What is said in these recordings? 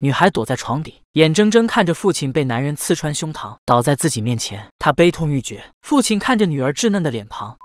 女孩躲在床底，眼睁睁看着父亲被男人刺穿胸膛，倒在自己面前。她悲痛欲绝。父亲看着女儿稚嫩的脸庞，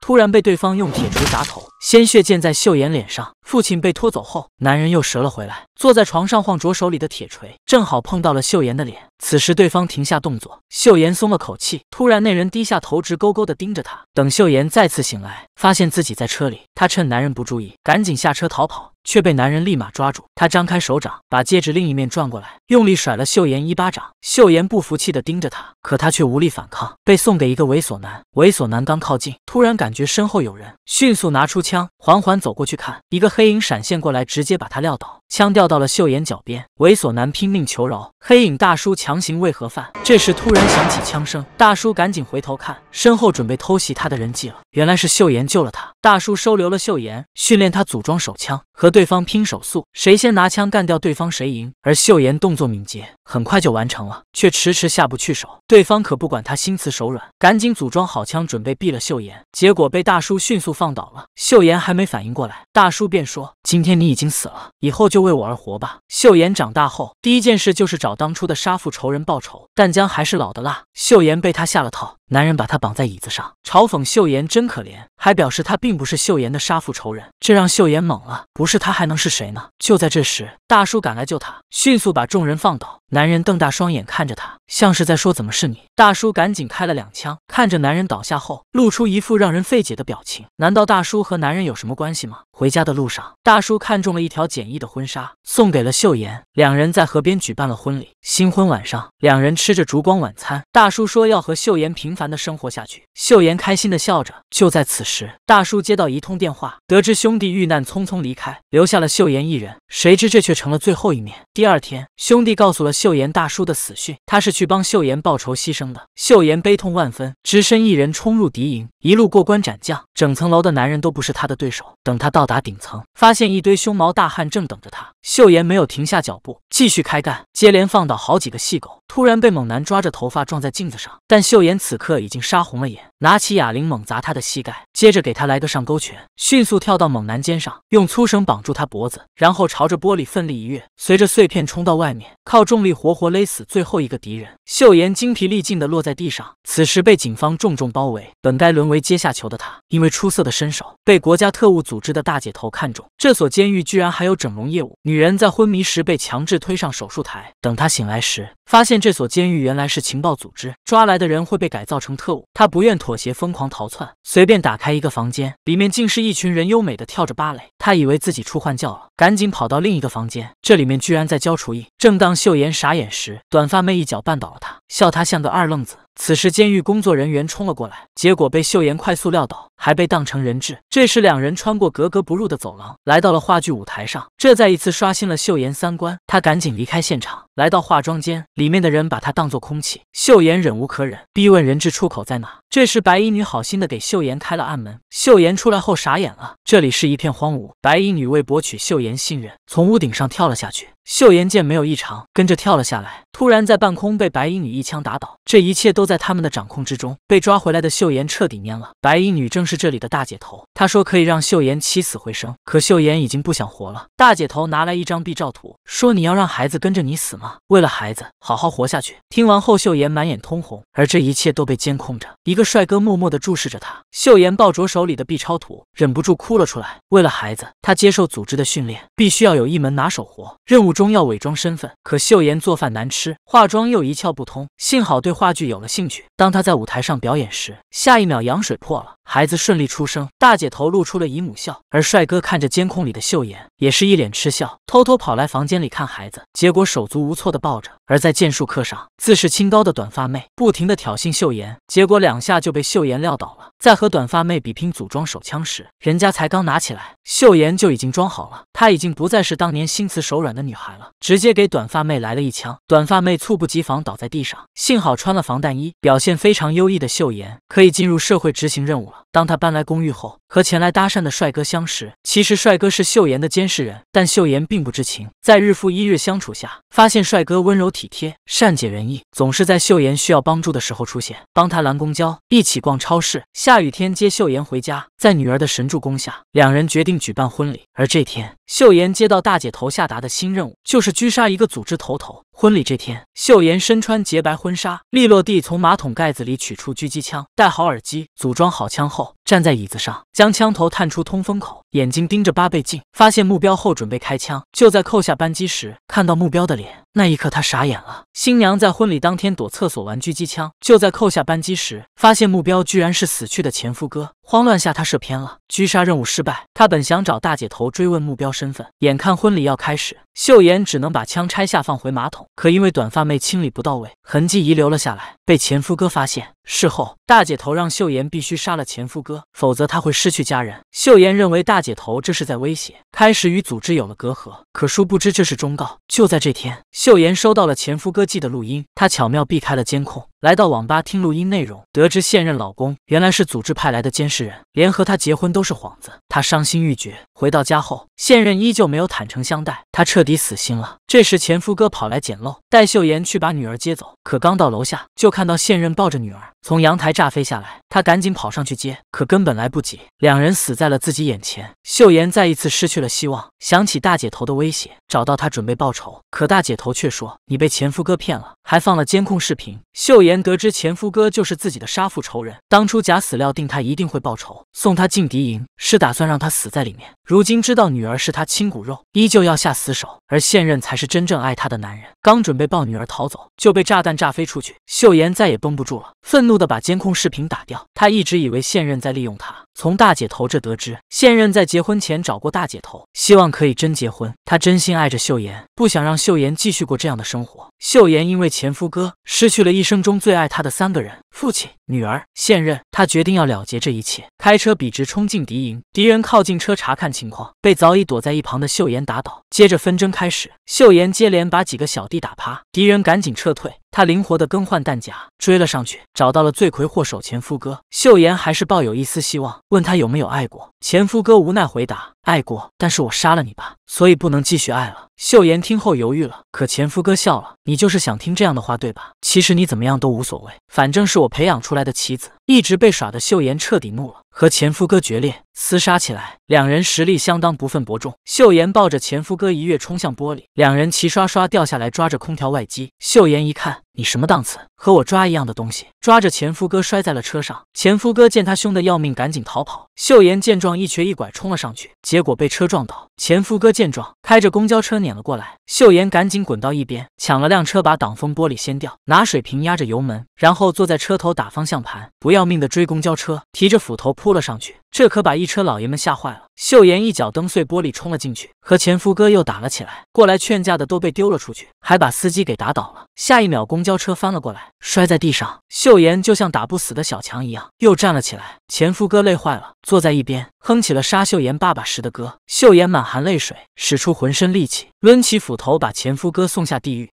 突然被对方用铁锤砸头，鲜血溅在秀妍脸上。父亲被拖走后，男人又折了回来，坐在床上晃着手里的铁锤，正好碰到了秀妍的脸。此时，对方停下动作，秀妍松了口气。突然，那人低下头，直勾勾地盯着她。等秀妍再次醒来，发现自己在车里。她趁男人不注意，赶紧下车逃跑，却被男人立马抓住。他张开手掌，把戒指另一面转过来，用力甩了秀妍一巴掌。秀妍不服气地盯着他，可他却无力反抗，被送给一个猥琐男。猥琐男刚靠近，突然感觉身后有人，迅速拿出枪，缓缓走过去看，一个黑影闪现过来，直接把他撂倒，枪掉到了秀妍脚边。猥琐男拼命求饶，黑影大叔抢。强行喂盒饭。这时突然响起枪声，大叔赶紧回头看，身后准备偷袭他的人计了。原来是秀妍救了他，大叔收留了秀妍，训练他组装手枪，和对方拼手速，谁先拿枪干掉对方谁赢。而秀妍动作敏捷，很快就完成了，却迟迟下不去手。对方可不管他心慈手软，赶紧组装好枪，准备毙了秀妍。结果被大叔迅速放倒了。秀妍还没反应过来，大叔便说：“今天你已经死了，以后就为我而活吧。”秀妍长大后，第一件事就是找当初的杀父仇。仇人报仇，但姜还是老的辣。秀妍被他下了套，男人把她绑在椅子上，嘲讽秀妍真可怜，还表示他并不是秀妍的杀父仇人，这让秀妍懵了，不是他还能是谁呢？就在这时，大叔赶来救他，迅速把众人放倒。男人瞪大双眼看着他。像是在说怎么是你？大叔赶紧开了两枪，看着男人倒下后，露出一副让人费解的表情。难道大叔和男人有什么关系吗？回家的路上，大叔看中了一条简易的婚纱，送给了秀妍。两人在河边举办了婚礼。新婚晚上，两人吃着烛光晚餐。大叔说要和秀妍平凡的生活下去。秀妍开心的笑着。就在此时，大叔接到一通电话，得知兄弟遇难，匆匆离开，留下了秀妍一人。谁知这却成了最后一面。第二天，兄弟告诉了秀妍大叔的死讯，他是。去帮秀妍报仇牺牲的秀妍悲痛万分，只身一人冲入敌营，一路过关斩将，整层楼的男人都不是他的对手。等他到达顶层，发现一堆凶毛大汉正等着他。秀妍没有停下脚步，继续开干，接连放倒好几个细狗。突然被猛男抓着头发撞在镜子上，但秀妍此刻已经杀红了眼，拿起哑铃猛砸他的膝盖，接着给他来个上勾拳，迅速跳到猛男肩上，用粗绳绑住他脖子，然后朝着玻璃奋力一跃，随着碎片冲到外面，靠重力活活勒死最后一个敌人。秀妍精疲力尽的落在地上，此时被警方重重包围，本该沦为阶下囚的她，因为出色的身手被国家特务组织的大姐头看中。这所监狱居然还有整容业务，女人在昏迷时被强制推上手术台，等她醒来时。发现这所监狱原来是情报组织抓来的人会被改造成特务，他不愿妥协，疯狂逃窜。随便打开一个房间，里面竟是一群人优美的跳着芭蕾。他以为自己出幻觉了，赶紧跑到另一个房间，这里面居然在教厨艺。正当秀妍傻眼时，短发妹一脚绊倒了她，笑她像个二愣子。此时监狱工作人员冲了过来，结果被秀妍快速撂倒，还被当成人质。这时两人穿过格格不入的走廊，来到了话剧舞台上，这再一次刷新了秀妍三观。她赶紧离开现场，来到化妆间，里面的人把她当做空气。秀妍忍无可忍，逼问人质出口在哪。这时白衣女好心的给秀妍开了暗门。秀妍出来后傻眼了，这里是一片荒芜。白衣女为博取秀妍信任，从屋顶上跳了下去。秀妍见没有异常，跟着跳了下来。突然在半空被白衣女一枪打倒。这一切都在他们的掌控之中。被抓回来的秀妍彻底蔫了。白衣女正是这里的大姐头，她说可以让秀妍起死回生，可秀妍已经不想活了。大姐头拿来一张 B 照图，说你要让孩子跟着你死吗？为了孩子，好好活下去。听完后，秀妍满眼通红。而这一切都被监控着，一个帅哥默默的注视着她。秀妍抱着手里的 B 超图，忍不住哭了出来。为了孩子，她接受组织的训练，必须要有一门拿手活。任务。终要伪装身份，可秀妍做饭难吃，化妆又一窍不通。幸好对话剧有了兴趣，当她在舞台上表演时，下一秒羊水破了，孩子顺利出生。大姐头露出了姨母笑，而帅哥看着监控里的秀妍，也是一脸痴笑，偷偷跑来房间里看孩子，结果手足无措的抱着。而在剑术课上，自视清高的短发妹不停地挑衅秀妍，结果两下就被秀妍撂倒了。在和短发妹比拼组装手枪时，人家才刚拿起来，秀妍就已经装好了。她已经不再是当年心慈手软的女孩了，直接给短发妹来了一枪。短发妹猝不及防倒在地上，幸好穿了防弹衣，表现非常优异的秀妍可以进入社会执行任务了。当他搬来公寓后，和前来搭讪的帅哥相识。其实帅哥是秀妍的监视人，但秀妍并不知情。在日复一日相处下，发现帅哥温柔体贴、善解人意，总是在秀妍需要帮助的时候出现，帮她拦公交、一起逛超市、下雨天接秀妍回家。在女儿的神助攻下，两人决定举办婚礼。而这天。秀妍接到大姐头下达的新任务，就是狙杀一个组织头头。婚礼这天，秀妍身穿洁白婚纱，利落地从马桶盖子里取出狙击枪，戴好耳机，组装好枪后，站在椅子上，将枪头探出通风口，眼睛盯着八倍镜，发现目标后准备开枪。就在扣下扳机时，看到目标的脸，那一刻他傻眼了。新娘在婚礼当天躲厕所玩狙击枪，就在扣下扳机时，发现目标居然是死去的前夫哥，慌乱下他射偏了。狙杀任务失败，他本想找大姐头追问目标身份，眼看婚礼要开始，秀妍只能把枪拆下放回马桶。可因为短发妹清理不到位，痕迹遗留了下来，被前夫哥发现。事后，大姐头让秀妍必须杀了前夫哥，否则她会失去家人。秀妍认为大姐头这是在威胁，开始与组织有了隔阂。可殊不知这是忠告。就在这天，秀妍收到了前夫哥寄的录音，她巧妙避开了监控。来到网吧听录音内容，得知现任老公原来是组织派来的监视人，连和他结婚都是幌子，她伤心欲绝。回到家后，现任依旧没有坦诚相待，她彻底死心了。这时，前夫哥跑来捡漏，戴秀妍去把女儿接走。可刚到楼下，就看到现任抱着女儿从阳台炸飞下来，他赶紧跑上去接，可根本来不及，两人死在了自己眼前。秀妍再一次失去了希望，想起大姐头的威胁，找到他准备报仇，可大姐头却说：“你被前夫哥骗了，还放了监控视频。”秀妍得知前夫哥就是自己的杀父仇人，当初假死料定他一定会报仇，送他进敌营是打算让他死在里面。如今知道女儿是他亲骨肉，依旧要下死手，而现任才是真正爱她的男人。刚准备抱女儿逃走，就被炸弹。炸飞出去，秀妍再也绷不住了，愤怒地把监控视频打掉。她一直以为现任在利用她，从大姐头这得知，现任在结婚前找过大姐头，希望可以真结婚。她真心爱着秀妍，不想让秀妍继续过这样的生活。秀妍因为前夫哥失去了一生中最爱她的三个人：父亲、女儿、现任。她决定要了结这一切，开车笔直冲进敌营。敌人靠近车查看情况，被早已躲在一旁的秀妍打倒。接着纷争开始，秀妍接连把几个小弟打趴，敌人赶紧撤退。他灵活的更换弹夹，追了上去，找到了罪魁祸首前夫哥。秀妍还是抱有一丝希望，问他有没有爱过前夫哥。无奈回答：爱过，但是我杀了你吧，所以不能继续爱了。秀妍听后犹豫了，可前夫哥笑了：你就是想听这样的话对吧？其实你怎么样都无所谓，反正是我培养出来的棋子，一直被耍的。秀妍彻底怒了，和前夫哥决裂，厮杀起来。两人实力相当，不分伯仲。秀妍抱着前夫哥一跃冲向玻璃，两人齐刷刷掉下来，抓着空调外机。秀妍一看。你什么档次？和我抓一样的东西，抓着前夫哥摔在了车上。前夫哥见他凶得要命，赶紧逃跑。秀妍见状，一瘸一拐冲了上去，结果被车撞倒。前夫哥见状，开着公交车撵了过来。秀妍赶紧滚到一边，抢了辆车，把挡风玻璃掀掉，拿水瓶压着油门，然后坐在车头打方向盘，不要命的追公交车，提着斧头扑了上去。这可把一车老爷们吓坏了。秀妍一脚蹬碎玻璃，冲了进去，和前夫哥又打了起来。过来劝架的都被丢了出去，还把司机给打倒了。下一秒，公交车翻了过来，摔在地上。秀妍就像打不死的小强一样，又站了起来。前夫哥累坏了，坐在一边哼起了杀秀妍爸爸时的歌。秀妍满含泪水，使出浑身力气，抡起斧头把前夫哥送下地狱。